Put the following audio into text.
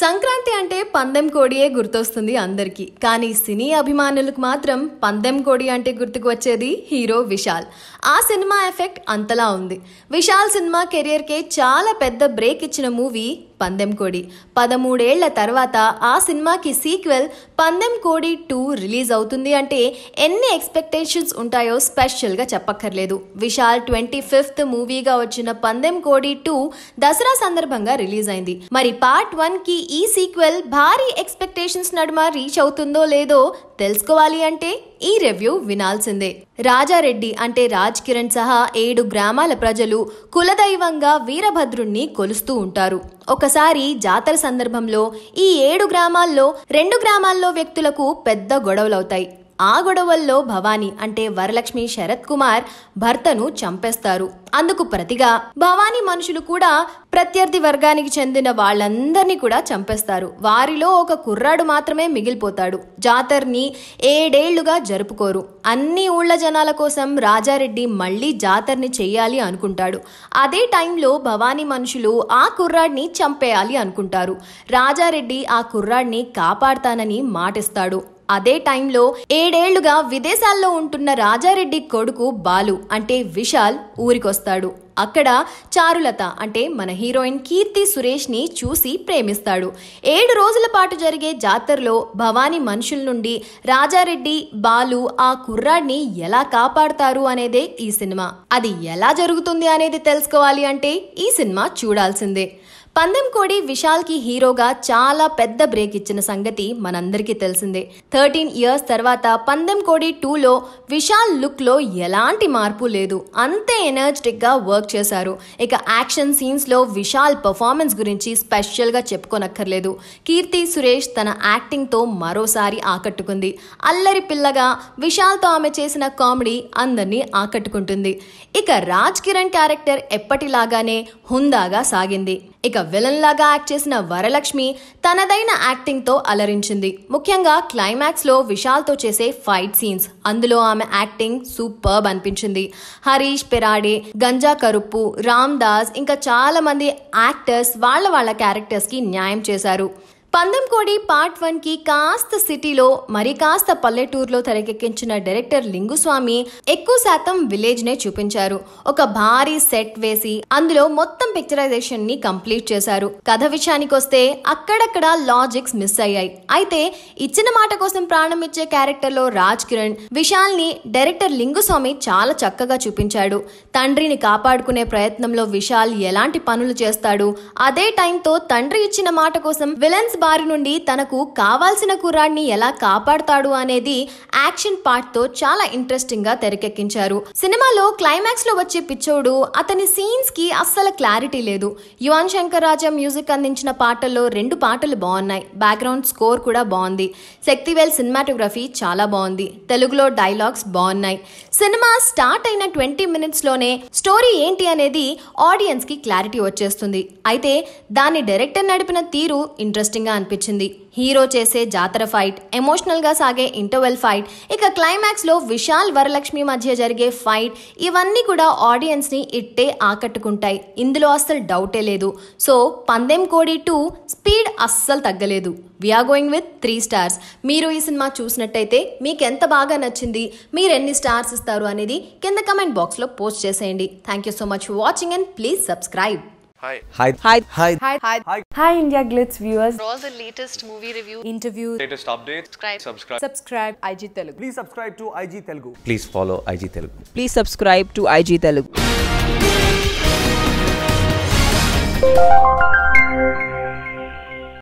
సంక్రాంతి అంటే పందెం కోడియే గుర్తొస్తుంది అందరికీ కానీ సినీ అభిమానులకు మాత్రం పందెం కోడి అంటే గుర్తుకు వచ్చేది హీరో విశాల్ ఆ సినిమా ఎఫెక్ట్ అంతలా ఉంది విశాల్ సినిమా కెరియర్కే చాలా పెద్ద బ్రేక్ ఇచ్చిన మూవీ పందెం కోడి పదమూడేళ్ల తర్వాత ఆ సినిమాకి సీక్వెల్ పందెం కోడి టూ రిలీజ్ అవుతుంది అంటే ఎన్ని ఎక్స్పెక్టేషన్స్ ఉంటాయో స్పెషల్గా చెప్పక్కర్లేదు విశాల్ ట్వంటీ ఫిఫ్త్ మూవీగా వచ్చిన పందెం కోడి టూ దసరా సందర్భంగా రిలీజ్ అయింది మరి పార్ట్ వన్ కి ఈ సీక్వెల్ భారీ ఎక్స్పెక్టేషన్స్ నడుమ రీచ్ అవుతుందో లేదో తెలుసుకోవాలి అంటే ఈ రివ్యూ వినాల్సిందే రాజారెడ్డి అంటే రాజ్ కిరణ్ సహా ఏడు గ్రామాల ప్రజలు కులదైవంగా వీరభద్రుణ్ణి కొలుస్తూ ఉంటారు ఒకసారి జాతర సందర్భంలో ఈ ఏడు గ్రామాల్లో రెండు గ్రామాల్లో వ్యక్తులకు పెద్ద గొడవలవుతాయి ఆ గొడవల్లో భవాని అంటే వరలక్ష్మి శరత్ కుమార్ భర్తను చంపేస్తారు అందుకు ప్రతిగా భవానీ మనుషులు కూడా ప్రత్యర్థి వర్గానికి చెందిన వాళ్ళందరినీ కూడా చంపేస్తారు వారిలో ఒక కుర్రాడు మాత్రమే మిగిలిపోతాడు జాతర్ని ఏడేళ్లుగా జరుపుకోరు అన్ని ఊళ్ళ జనాల కోసం రాజారెడ్డి మళ్ళీ జాతర్ని చెయ్యాలి అనుకుంటాడు అదే టైంలో భవానీ మనుషులు ఆ కుర్రాడిని చంపేయాలి అనుకుంటారు రాజారెడ్డి ఆ కుర్రాడిని కాపాడతానని మాటిస్తాడు అదే టైంలో ఏడేళ్లుగా విదేశాల్లో ఉంటున్న రాజారెడ్డి కొడుకు బాలు అంటే విశాల్ ఊరికొస్తాడు అక్కడ చారులత అంటే మన హీరోయిన్ కీర్తి సురేష్ని చూసి ప్రేమిస్తాడు ఏడు రోజుల పాటు జరిగే జాతరలో భవానీ మనుషుల నుండి రాజారెడ్డి బాలు ఆ కుర్రాడిని ఎలా కాపాడుతారు అనేదే ఈ సినిమా అది ఎలా జరుగుతుంది అనేది తెలుసుకోవాలి అంటే ఈ సినిమా చూడాల్సిందే పందెం కోడి విశాల్ కి హీరోగా చాలా పెద్ద బ్రేక్ ఇచ్చిన సంగతి మనందరికీ తెలిసిందే థర్టీన్ ఇయర్స్ తర్వాత పందెం కోడి టూలో విశాల్ లుక్ లో ఎలాంటి మార్పు లేదు అంతే ఎనర్జెటిక్ గా వర్క్ చేశారు ఇక యాక్షన్ సీన్స్ లో విశాల్ పర్ఫార్మెన్స్ గురించి స్పెషల్ గా చెప్పుకోనక్కర్లేదు కీర్తి సురేష్ తన యాక్టింగ్ తో మరోసారి ఆకట్టుకుంది అల్లరి పిల్లగా విశాల్తో ఆమె చేసిన కామెడీ అందరినీ ఆకట్టుకుంటుంది ఇక రాజ్ కిరణ్ క్యారెక్టర్ ఎప్పటిలాగానే హుందాగా సాగింది ఇక విలన్ లాగా యాక్ట్ చేసిన వరలక్ష్మి తనదైన యాక్టింగ్తో అలరించింది ముఖ్యంగా క్లైమాక్స్లో విశాల్తో చేసే ఫైట్ సీన్స్ అందులో ఆమె యాక్టింగ్ సూపర్బ్ అనిపించింది హరీష్ పెరాడే గంజా కరుప్పు రామ్ దాస్ ఇంకా చాలా మంది యాక్టర్స్ వాళ్ళ వాళ్ళ క్యారెక్టర్స్కి న్యాయం చేశారు కోడి పార్ట్ వన్ కి కాస్త సిటీలో మరి కాస్త పల్లెటూరులో తెరకెక్కించిన డైరెక్టర్ లింగుస్వామి ఎక్కువ శాతం విలేజ్ నే చూపించారు ఒక భారీ సెట్ వేసి అందులో మొత్తం పిక్చరైజేషన్ ని కంప్లీట్ చేశారు కథ విషయానికి వస్తే అక్కడక్కడ లాజిక్స్ మిస్ అయ్యాయి అయితే ఇచ్చిన మాట కోసం ప్రాణం ఇచ్చే క్యారెక్టర్లో రాజ్ కిరణ్ విశాల్ ని డైరెక్టర్ లింగుస్వామి చాలా చక్కగా చూపించాడు తండ్రిని కాపాడుకునే ప్రయత్నంలో విశాల్ ఎలాంటి పనులు చేస్తాడు అదే టైంతో తండ్రి ఇచ్చిన మాట కోసం విలన్స్ బారి నుండి తనకు కావాల్సిన కుర్రాడిని ఎలా కాపాడతాడు అనేది యాక్షన్ పార్ట్ తో చాలా ఇంట్రెస్టింగ్ గా తెరకెక్కించారు సినిమాలో క్లైమాక్స్ లో వచ్చే పిచ్చోడు అతని సీన్స్ కి అస్సలు క్లారిటీ లేదు యువన్ శంకర్ రాజా మ్యూజిక్ అందించిన పాటల్లో రెండు పాటలు బాగున్నాయి బ్యాక్గ్రౌండ్ స్కోర్ కూడా బాగుంది శక్తివేల్ సినిమాటోగ్రఫీ చాలా బాగుంది తెలుగులో డైలాగ్స్ బాగున్నాయి సినిమా స్టార్ట్ అయిన ట్వంటీ మినిట్స్ లోనే స్టోరీ ఏంటి అనేది ఆడియన్స్ కి క్లారిటీ వచ్చేస్తుంది అయితే దాన్ని డైరెక్టర్ నడిపిన తీరు ఇంట్రెస్టింగ్ గా అనిపించింది హీరో చేసే జాతర ఫైట్ ఎమోషనల్ గా సాగే ఇంటర్వెల్ ఫైట్ ఇక క్లైమాక్స్ లో విశాల్ వరలక్ష్మి మధ్య జరిగే ఫైట్ ఇవన్నీ కూడా ఆడియన్స్ ని ఇట్టే ఆకట్టుకుంటాయి ఇందులో అస్సలు డౌటే లేదు సో పందెం కోడి టూ స్పీడ్ అస్సలు తగ్గలేదు we're going with three stars మీరు ఈ సినిమా చూసినట్టయితే మీకు ఎంత బాగా నచ్చింది మీరు ఎన్ని స్టార్స్ ఇస్తారు అనేది కింద కమెంట్ బాక్స్లో పోస్ట్ చేసేయండి thank you so much for watching and please subscribe Hi. Hi. Hi. Hi. Hi. Hi. Hi. Hi India Glitz viewers. For all the latest movie review, interviews, latest updates, subscribe. Subscribe. Subscribe IG Telugu. Please subscribe to IG Telugu. Please follow IG Telugu. Please subscribe to IG Telugu.